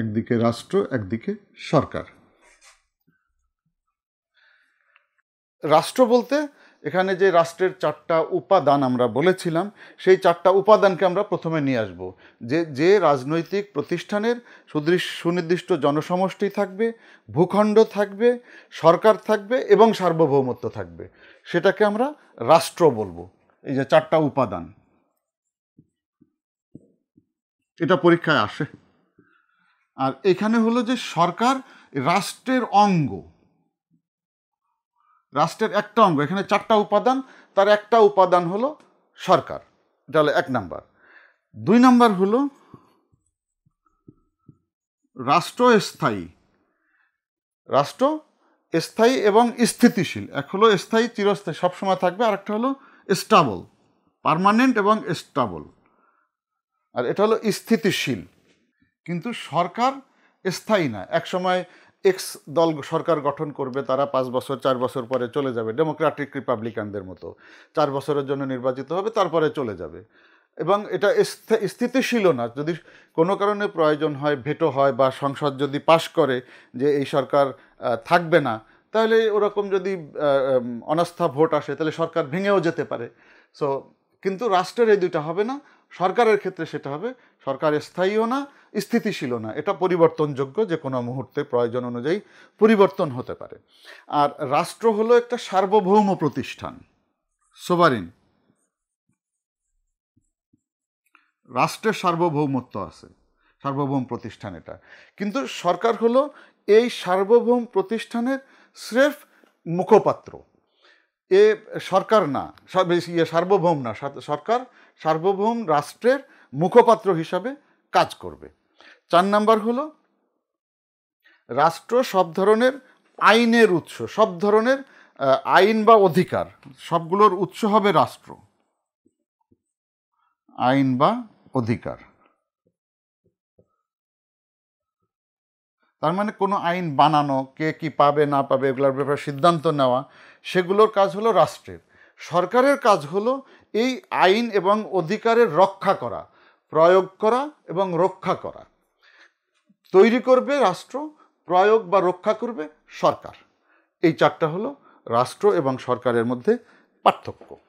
একদিকে রাষ্ট্র একদিকে সরকার রাষ্ট্র বলতে এখানে যে রাষ্ট্রের চারটা উপাদান আমরা বলেছিলাম সেই চারটা উপাদানকে আমরা প্রথমে নিয়ে আসব যে যে রাজনৈতিক প্রতিষ্ঠানের সুদৃশ সুনির্দিষ্ট জনসমষ্টি থাকবে ভূখণ্ড থাকবে সরকার থাকবে এবং সার্বভৌমত্ব থাকবে সেটাকে আমরা রাষ্ট্র বলবো এই যে চারটা উপাদান এটা পরীক্ষায় আসে আর এখানে হলো যে সরকার রাষ্ট্রের অঙ্গ রাষ্ট্রের একটা অঙ্গ এখানে চারটা উপাদান তার একটা উপাদান হলো সরকার এটা হলো এক নাম্বার দুই নাম্বার হলো রাষ্ট্র স্থায়ী রাষ্ট্র স্থায়ী এবং স্থিতিশীল এক হলো স্থায়ী চিরস্থায়ী সবসময় থাকবে আর একটা হলো স্টাবল পারমানেন্ট এবং স্টাবল আর এটা হলো স্থিতিশীল কিন্তু সরকার স্থায়ী না একসময় এক্স দল সরকার গঠন করবে তারা পাঁচ বছর চার বছর পরে চলে যাবে ডেমোক্রেটিক রিপাবলিকানদের মতো চার বছরের জন্য নির্বাচিত হবে তারপরে চলে যাবে এবং এটা স্থিতিশীল না যদি কোনো কারণে প্রয়োজন হয় ভেটো হয় বা সংসদ যদি পাশ করে যে এই সরকার থাকবে না তাহলে ওরকম যদি অনাস্থা ভোট আসে তাহলে সরকার ভেঙেও যেতে পারে সো কিন্তু রাষ্ট্রের এই দুইটা হবে না সরকারের ক্ষেত্রে সেটা হবে সরকার স্থায়ীও না স্থিতিশীলও না এটা পরিবর্তনযোগ্য যে কোনো মুহূর্তে প্রয়োজন অনুযায়ী পরিবর্তন হতে পারে আর রাষ্ট্র হলো একটা সার্বভৌম প্রতিষ্ঠান সোবারিন রাষ্ট্রের সার্বভৌমত্ব আছে সার্বভৌম প্রতিষ্ঠান এটা কিন্তু সরকার হলো এই সার্বভৌম প্রতিষ্ঠানের স্রেফ মুখপাত্র এ সরকার না ইয়ে সার্বভৌম না সরকার সার্বভৌম রাষ্ট্রের মুখপাত্র হিসাবে কাজ করবে চার নাম্বার হল রাষ্ট্র সব ধরনের আইনের উৎস সব ধরনের আইন বা অধিকার সবগুলোর উৎস হবে রাষ্ট্র আইন বা অধিকার তার মানে কোনো আইন বানানো কে কি পাবে না পাবে এগুলোর ব্যাপারে সিদ্ধান্ত নেওয়া সেগুলোর কাজ হলো রাষ্ট্রের সরকারের কাজ হলো এই আইন এবং অধিকারের রক্ষা করা প্রয়োগ করা এবং রক্ষা করা তৈরি করবে রাষ্ট্র প্রয়োগ বা রক্ষা করবে সরকার এই চারটা হলো রাষ্ট্র এবং সরকারের মধ্যে পার্থক্য